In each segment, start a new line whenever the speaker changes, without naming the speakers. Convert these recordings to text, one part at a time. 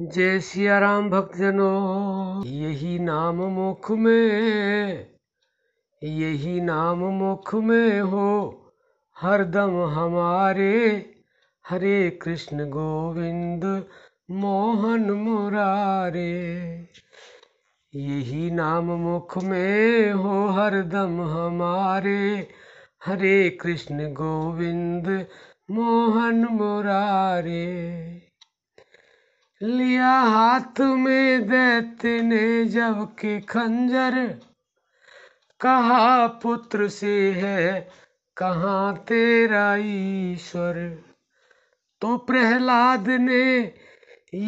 जय सिया राम भक्तजनो यही नाम मुख में यही नाम मुख में हो हरदम हमारे हरे कृष्ण गोविंद मोहन मुरारे यही नाम मुख में हो हरदम हमारे हरे कृष्ण गोविंद मोहन मुरारे लिया हाथ में दैत ने के खंजर कहा पुत्र से है कहा तेरा ईश्वर तो प्रहलाद ने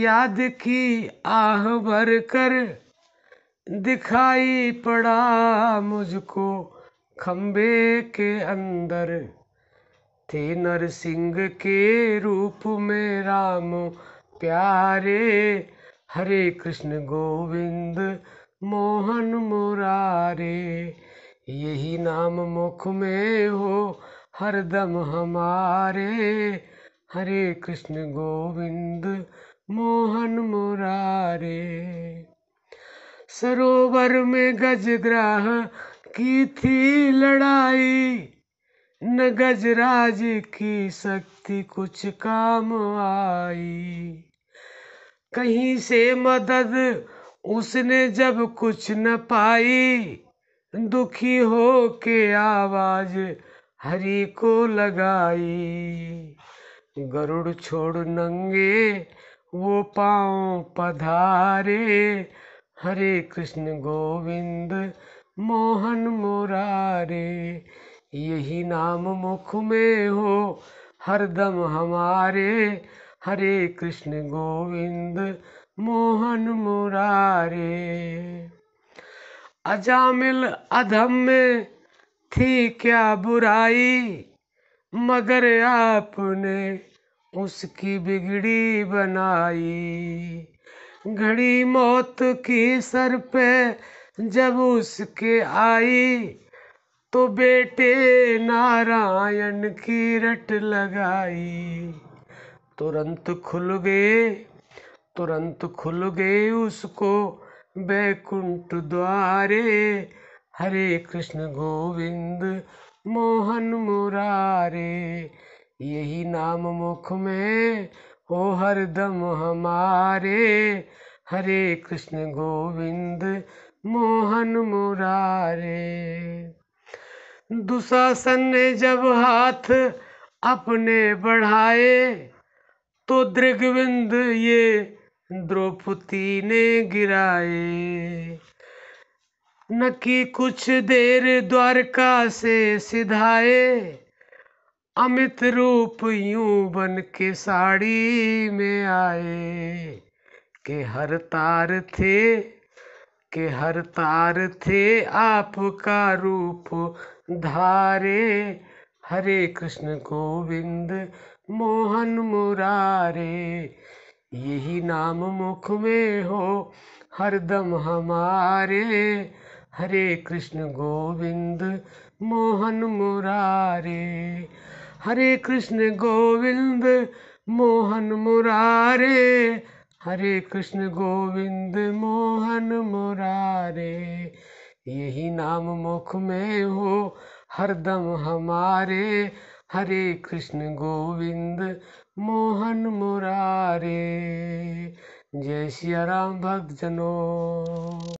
याद की आह भर कर दिखाई पड़ा मुझको खम्बे के अंदर थे नरसिंह के रूप में राम प्यारे हरे कृष्ण गोविंद मोहन मुरारे यही नाम मुख में हो हरदम हमारे हरे कृष्ण गोविंद मोहन मुरारे सरोवर में गजग्राह की थी लड़ाई न गजराज की शक्ति कुछ काम आई कहीं से मदद उसने जब कुछ न पाई दुखी हो के आवाज हरि को लगाई गरुड़ छोड़ नंगे वो पाँव पधारे हरे कृष्ण गोविंद मोहन मुरारे यही नाम मुख में हो हरदम हमारे हरे कृष्ण गोविंद मोहन मुरारे अजामिल अधम में थी क्या बुराई मगर आपने उसकी बिगड़ी बनाई घड़ी मौत की सर पे जब उसके आई तो बेटे नारायण की रट लगाई तुरंत खुल गए तुरंत खुल गए उसको बैकुंठ द्वारे हरे कृष्ण गोविंद मोहन मुरारे यही नाम मुख में हो हरदम हमारे हरे कृष्ण गोविंद मोहन मुरारे दुशासन ने जब हाथ अपने बढ़ाए तो दृगविंद ये द्रौपदी ने गिराए न कि कुछ देर द्वारका से सिधाए अमित रूप यूं बन के साड़ी में आए के हर तार थे के हर तार थे आपका रूप धारे हरे कृष्ण गोविंद मोहन मुरारे यही नाम मुख में हो हरदम हमारे हरे कृष्ण गोविंद मोहन मुरारे हरे कृष्ण गोविंद मोहन मुरारे हरे कृष्ण गोविंद मोहन मुरारे यही नाम मुख में हो हरदम हमारे हरे कृष्ण गोविंद मोहन मुरारे जय सिया राम भक्तजनों